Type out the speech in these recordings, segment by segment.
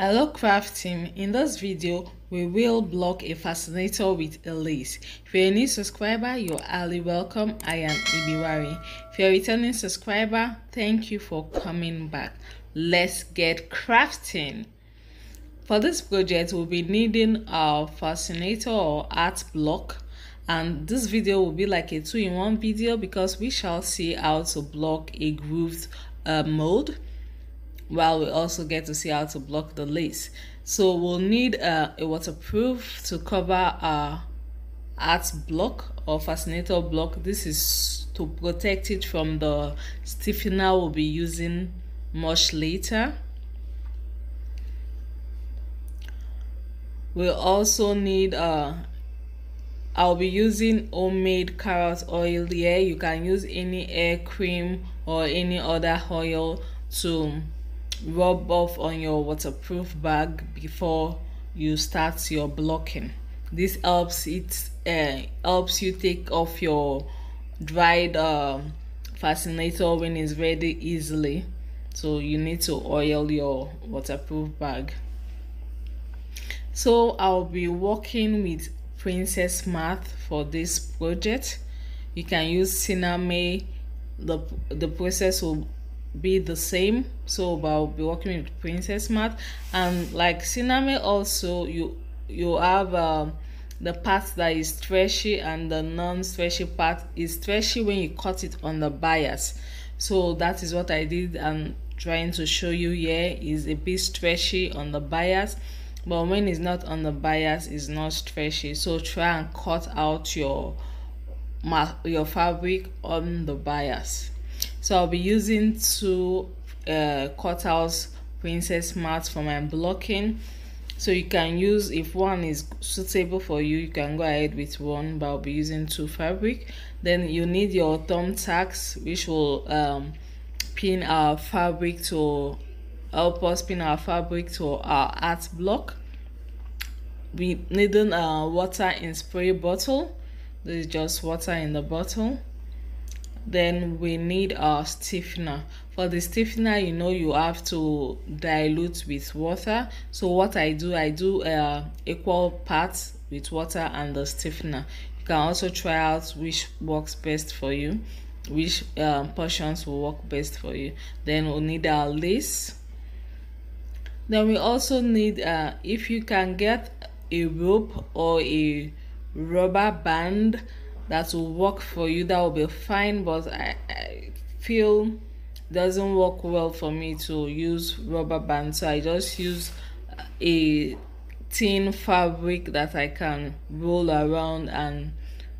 Hello craft team, in this video we will block a fascinator with a lace. If you're a new subscriber, you're highly welcome. I am Ibiwari. If you're a returning subscriber, thank you for coming back. Let's get crafting. For this project, we'll be needing our fascinator or art block and this video will be like a two-in-one video because we shall see how to block a grooved uh, mold while we also get to see how to block the lace. So we'll need uh, a waterproof to cover our art block or fascinator block. This is to protect it from the stiffener we'll be using much later. We'll also need uh, I'll be using homemade carrot oil here. You can use any hair cream or any other oil to rub off on your waterproof bag before you start your blocking this helps it uh, helps you take off your dried uh, fascinator when it's ready easily so you need to oil your waterproof bag so i'll be working with princess math for this project you can use Cinnamon. the the process will be the same so i'll be working with princess math and like cinema also you you have um, the part that is stretchy and the non-stretchy part is stretchy when you cut it on the bias so that is what i did and trying to show you here is a bit stretchy on the bias but when it's not on the bias it's not stretchy so try and cut out your your fabric on the bias so I'll be using two uh, cutouts princess mats for my blocking so you can use if one is suitable for you you can go ahead with one but I'll be using two fabric then you need your thumbtacks which will um, pin our fabric to help us pin our fabric to our art block we need uh, water in spray bottle this is just water in the bottle then we need our stiffener for the stiffener you know you have to dilute with water so what i do i do uh, equal parts with water and the stiffener you can also try out which works best for you which um, portions will work best for you then we'll need our lace then we also need uh, if you can get a rope or a rubber band that will work for you that will be fine but i, I feel doesn't work well for me to use rubber band so i just use a thin fabric that i can roll around and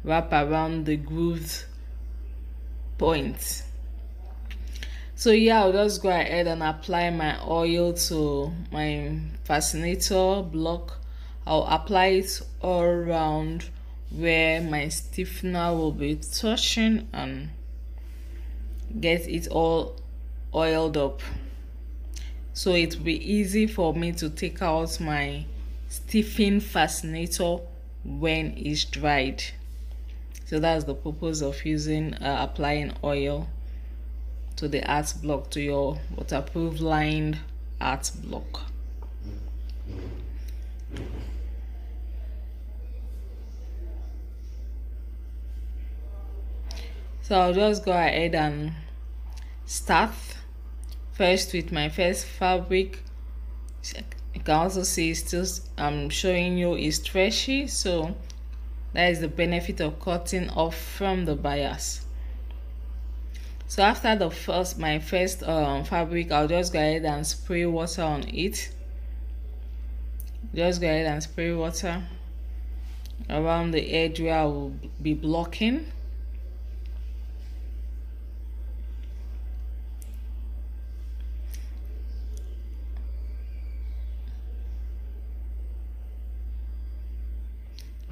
wrap around the grooved points so yeah i'll just go ahead and apply my oil to my fascinator block i'll apply it all around where my stiffener will be touching and get it all oiled up so it will be easy for me to take out my stiffening fascinator when it's dried so that's the purpose of using uh, applying oil to the art block to your waterproof lined art block so i'll just go ahead and start first with my first fabric you can also see still i'm showing you is stretchy so that is the benefit of cutting off from the bias so after the first my first um, fabric i'll just go ahead and spray water on it just go ahead and spray water around the edge where i will be blocking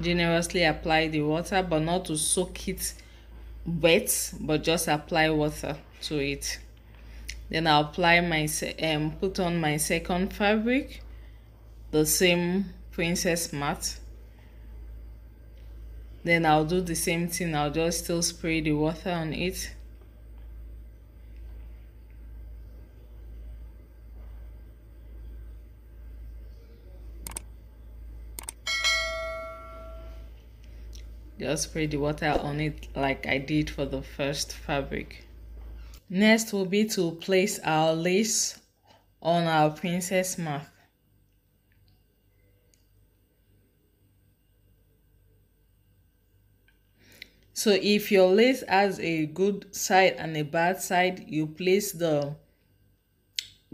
generously apply the water but not to soak it wet but just apply water to it then i'll apply my um put on my second fabric the same princess mat then i'll do the same thing i'll just still spray the water on it just spray the water on it like I did for the first fabric next will be to place our lace on our princess mark So if your lace has a good side and a bad side, you place the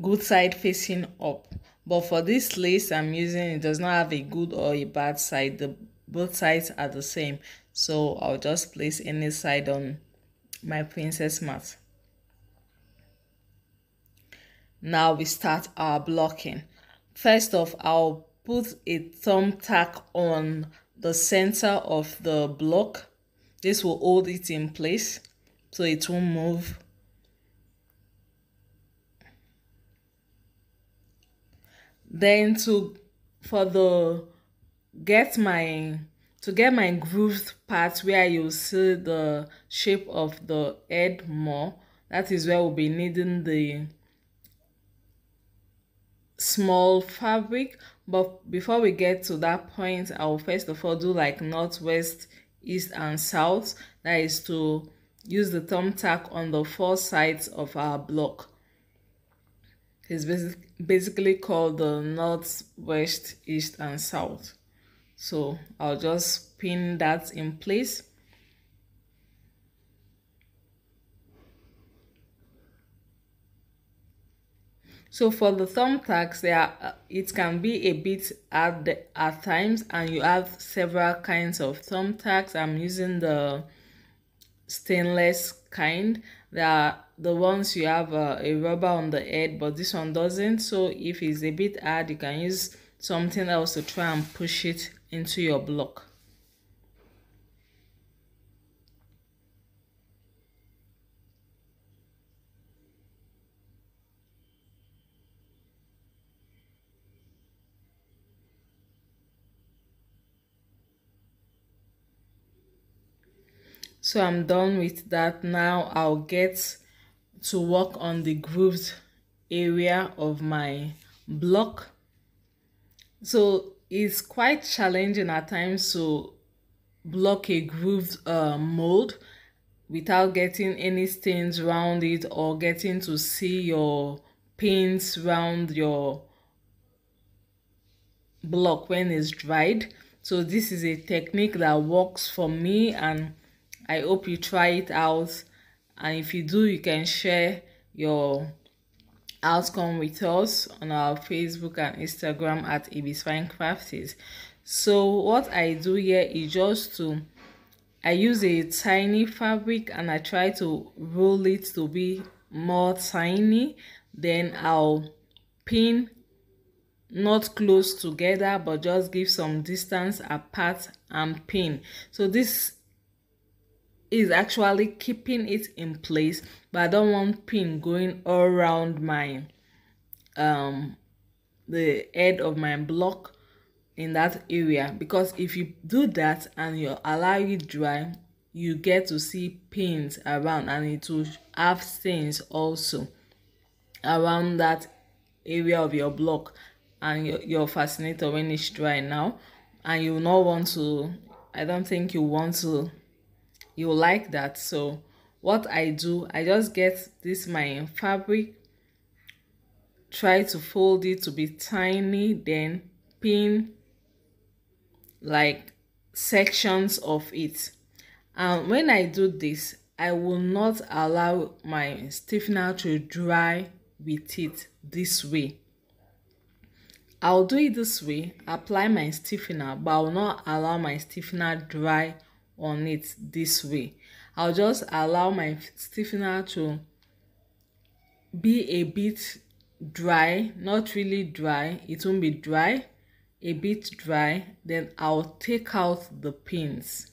good side facing up. But for this lace I'm using, it does not have a good or a bad side. The both sides are the same so I'll just place any side on my princess mat now we start our blocking first off I'll put a thumbtack on the center of the block this will hold it in place so it won't move then to for the get my to get my grooved part where you see the shape of the head more that is where we'll be needing the small fabric but before we get to that point i will first of all do like northwest east and south that is to use the thumbtack on the four sides of our block it's basically called the north west east and south so I'll just pin that in place So for the thumbtacks, there are, uh, it can be a bit at the, at times, and you have several kinds of thumbtacks. I'm using the stainless kind. There are the ones you have uh, a rubber on the head, but this one doesn't. So if it's a bit hard, you can use something else to try and push it into your block. so i'm done with that now i'll get to work on the grooved area of my block so it's quite challenging at times to block a grooved uh, mold without getting any stains around it or getting to see your paints around your block when it's dried so this is a technique that works for me and i hope you try it out and if you do you can share your outcome with us on our Facebook and Instagram at Ibis Fine Crafties. So what I do here is just to I use a tiny fabric and I try to roll it to be more tiny then I'll pin not close together but just give some distance apart and pin so this is actually keeping it in place but i don't want pin going all around my um the head of my block in that area because if you do that and you allow it dry you get to see pins around and it will have stains also around that area of your block and your, your fascinator when it's dry now and you not want to i don't think you want to you like that so what i do i just get this my fabric try to fold it to be tiny then pin like sections of it and when i do this i will not allow my stiffener to dry with it this way i'll do it this way apply my stiffener but i will not allow my stiffener dry on it this way i'll just allow my stiffener to be a bit dry not really dry it won't be dry a bit dry then i'll take out the pins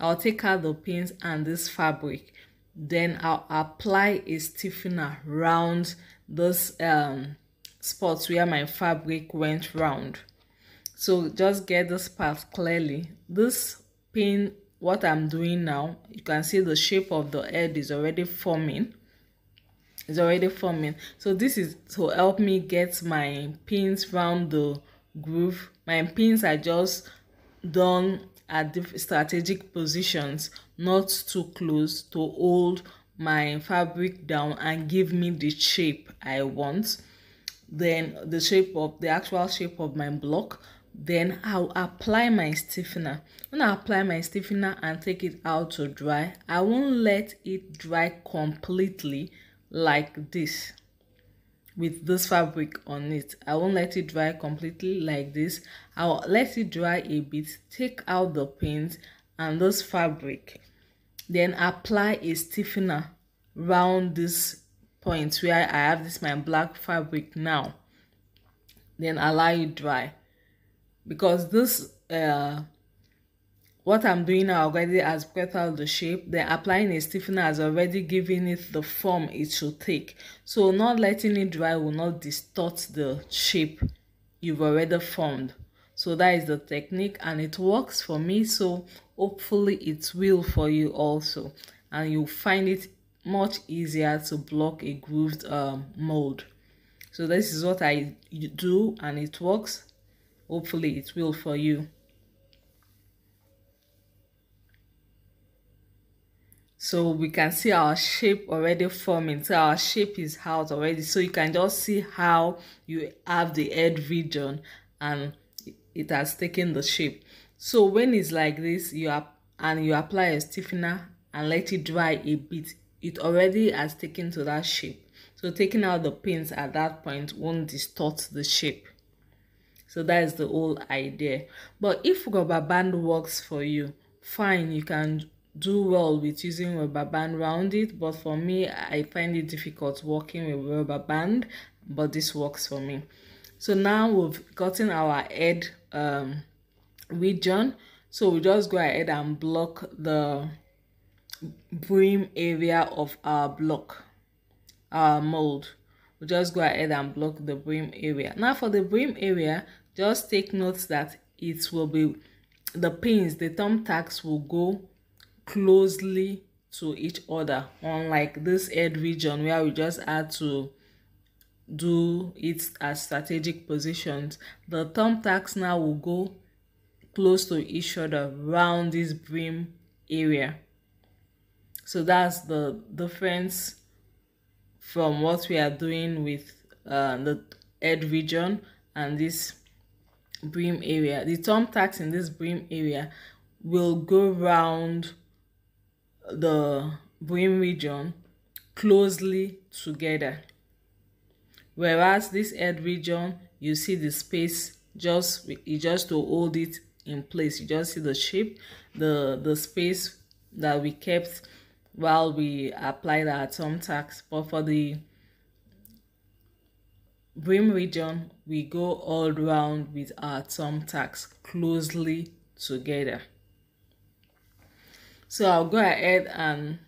i'll take out the pins and this fabric then i'll apply a stiffener round those um spots where my fabric went round so just get this part clearly this pin what i'm doing now you can see the shape of the head is already forming it's already forming so this is to help me get my pins round the groove my pins are just done at the strategic positions not too close to hold my fabric down and give me the shape i want then the shape of the actual shape of my block then i'll apply my stiffener when i apply my stiffener and take it out to dry i won't let it dry completely like this with this fabric on it i won't let it dry completely like this i'll let it dry a bit take out the pins and this fabric then apply a stiffener around this point where i have this my black fabric now then allow it dry because this uh, what I'm doing now already has cut out the shape then applying a stiffener has already given it the form it should take so not letting it dry will not distort the shape you've already formed so that is the technique and it works for me so hopefully it will for you also and you'll find it much easier to block a grooved um, mold so this is what I do and it works hopefully it will for you so we can see our shape already forming so our shape is out already so you can just see how you have the head region and it has taken the shape so when it's like this you are and you apply a stiffener and let it dry a bit it already has taken to that shape so taking out the pins at that point won't distort the shape so that is the whole idea but if rubber band works for you fine you can do well with using rubber band around it but for me i find it difficult working with rubber band but this works for me so now we've gotten our head um region so we just go ahead and block the brim area of our block our mold we just go ahead and block the brim area now for the brim area Just take note that it will be the pins, the thumbtacks will go closely to each other unlike this head region where we just had to do it as strategic positions the thumbtacks now will go close to each other around this brim area so that's the difference from what we are doing with uh, the head region and this brim area the thumbtacks in this brim area will go round the brim region closely together whereas this head region you see the space just you just to hold it in place you just see the shape the the space that we kept while we applied our thumbtacks but for the Brim region, we go all round with our thumbtacks closely together. So I'll go ahead and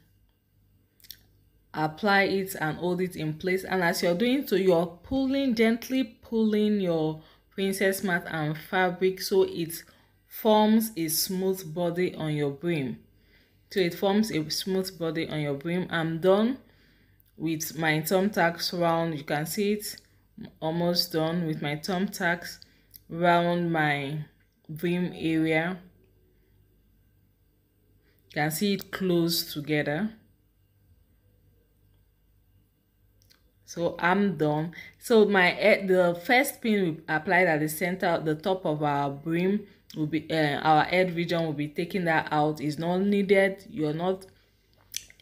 apply it and hold it in place. And as you're doing so, you're pulling, gently pulling your princess mat and fabric so it forms a smooth body on your brim. So it forms a smooth body on your brim. I'm done with my thumbtacks round. You can see it almost done with my thumbtacks round my brim area. You can see it close together. so i'm done so my eh, the first pin we applied at the center the top of our brim will be uh, our head region will be taking that out it's not needed you're not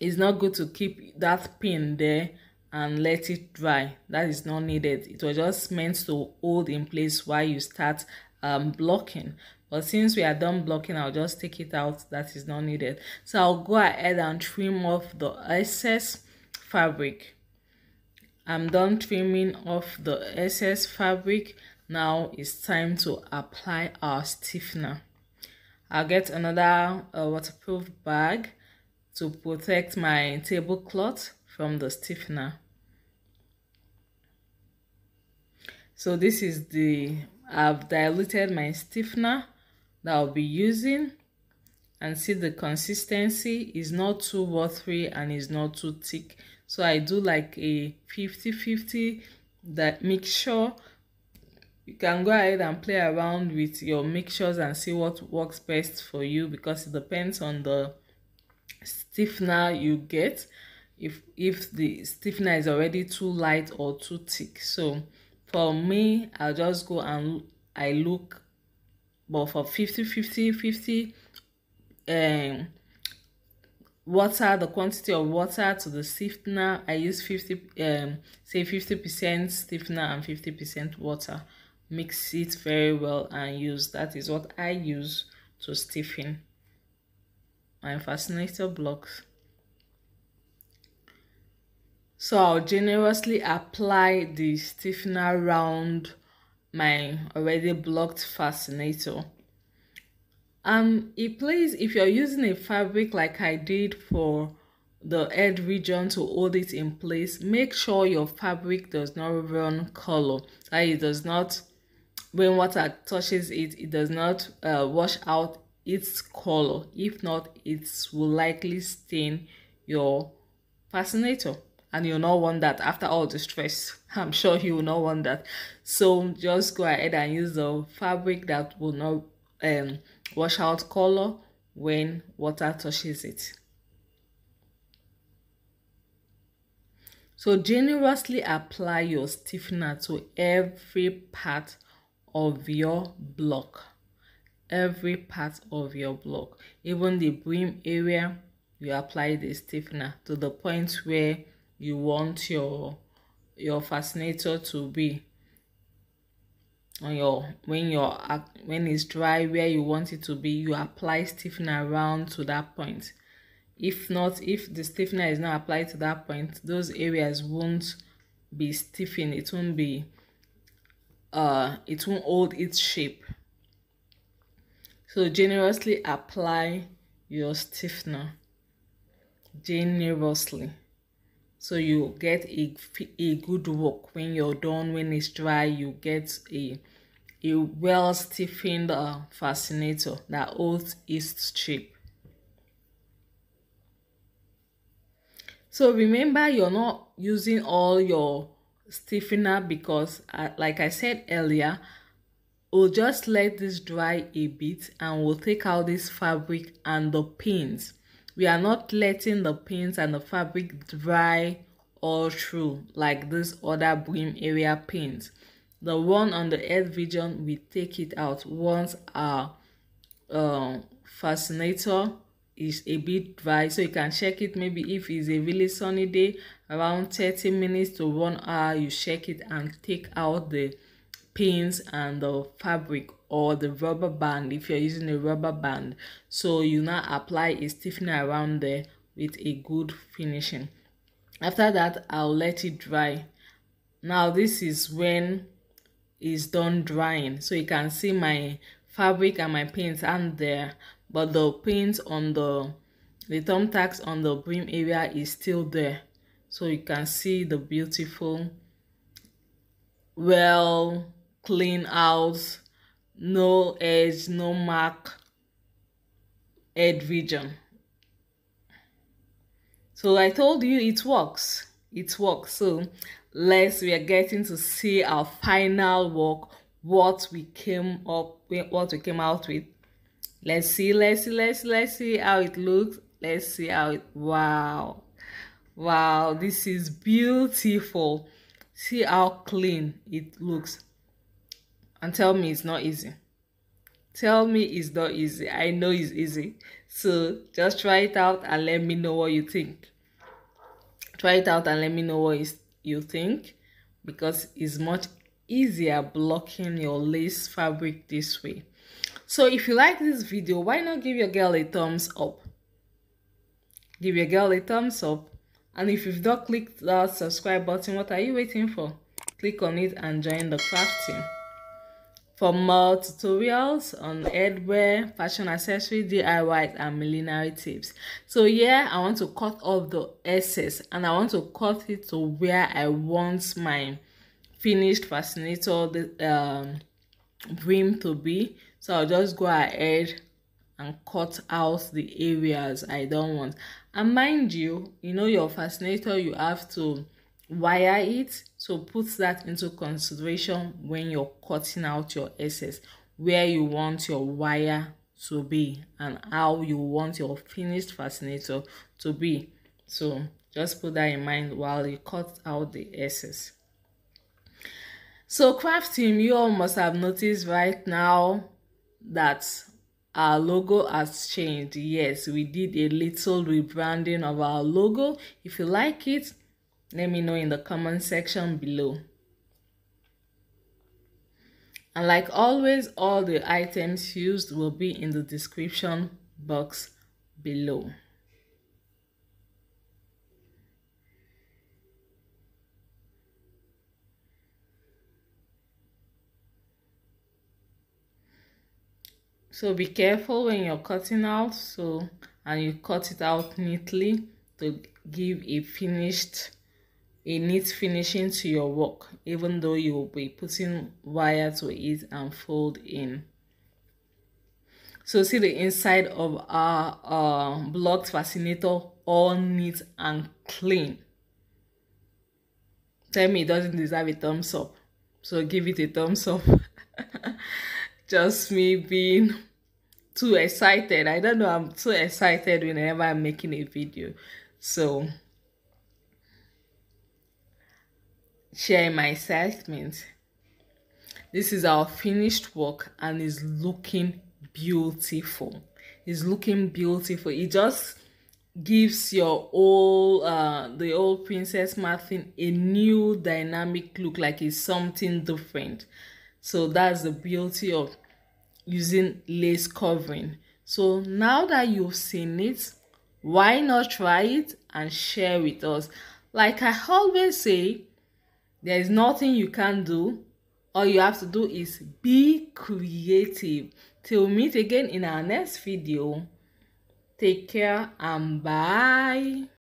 it's not good to keep that pin there and let it dry that is not needed it was just meant to hold in place while you start um, blocking but since we are done blocking i'll just take it out that is not needed so i'll go ahead and trim off the excess fabric i'm done trimming off the excess fabric now it's time to apply our stiffener i'll get another uh, waterproof bag to protect my tablecloth from the stiffener so this is the I've diluted my stiffener that I'll be using and see the consistency is not too watery and is not too thick so I do like a 50 50 that mixture you can go ahead and play around with your mixtures and see what works best for you because it depends on the stiffener you get if if the stiffener is already too light or too thick so for me i'll just go and i look but for 50 50 50 um water the quantity of water to the stiffener i use 50 um say 50 percent stiffener and 50 percent water mix it very well and use that is what i use to stiffen my fascinator blocks So I'll generously apply the stiffener around my already blocked fascinator. Um, it plays, if you're using a fabric like I did for the head region to hold it in place, make sure your fabric does not run color, that it does not, when water touches it, it does not uh, wash out its color. If not, it will likely stain your fascinator. and you'll not want that after all the stress. I'm sure you will not want that. So just go ahead and use the fabric that will not um, wash out color when water touches it. So generously apply your stiffener to every part of your block. Every part of your block. Even the brim area, you apply the stiffener to the point where you want your your fascinator to be on your when your when it's dry where you want it to be you apply stiffener around to that point if not if the stiffener is not applied to that point those areas won't be stiffened it won't be uh it won't hold its shape so generously apply your stiffener generously so you get a, a good work when you're done when it's dry you get a a well stiffened uh, fascinator that holds its shape so remember you're not using all your stiffener because uh, like i said earlier we'll just let this dry a bit and we'll take out this fabric and the pins we are not letting the paint and the fabric dry all through like this other brim area paint the one on the edge vision, we take it out once our uh, fascinator is a bit dry so you can check it maybe if it's a really sunny day around 30 minutes to one hour you check it and take out the pins and the fabric or the rubber band if you're using a rubber band so you now apply a stiffener around there with a good finishing after that i'll let it dry now this is when it's done drying so you can see my fabric and my paint aren't there but the paint on the the thumbtacks on the brim area is still there so you can see the beautiful well clean out no edge no mark head region so i told you it works it works so let's we are getting to see our final work what we came up with what we came out with let's see let's see let's see, let's see how it looks let's see how it wow wow this is beautiful see how clean it looks and tell me it's not easy. Tell me it's not easy. I know it's easy. So just try it out and let me know what you think. Try it out and let me know what you think because it's much easier blocking your lace fabric this way. So if you like this video, why not give your girl a thumbs up? Give your girl a thumbs up. And if you've not clicked that subscribe button, what are you waiting for? Click on it and join the craft team. For more tutorials on headwear, fashion accessory, DIYs, and millinery tips. So here I want to cut off the excess and I want to cut it to where I want my finished fascinator the um, brim to be. So I'll just go ahead and cut out the areas I don't want. And mind you, you know your fascinator you have to wire it so put that into consideration when you're cutting out your excess where you want your wire to be and how you want your finished fascinator to be so just put that in mind while you cut out the excess so craft team you all must have noticed right now that our logo has changed yes we did a little rebranding of our logo if you like it Let me know in the comment section below. And like always, all the items used will be in the description box below. So be careful when you're cutting out so and you cut it out neatly to give a finished a neat finishing to your work even though you will be putting wire to it and fold in so see the inside of our uh, blocked fascinator all neat and clean tell me it doesn't deserve a thumbs up so give it a thumbs up just me being too excited i don't know i'm too excited whenever i'm making a video so Share my excitement. This is our finished work and is looking beautiful. It's looking beautiful. It just gives your old uh the old princess Martin a new dynamic look like it's something different. So that's the beauty of using lace covering. So now that you've seen it, why not try it and share with us? Like I always say, there is nothing you can do all you have to do is be creative till we meet again in our next video take care and bye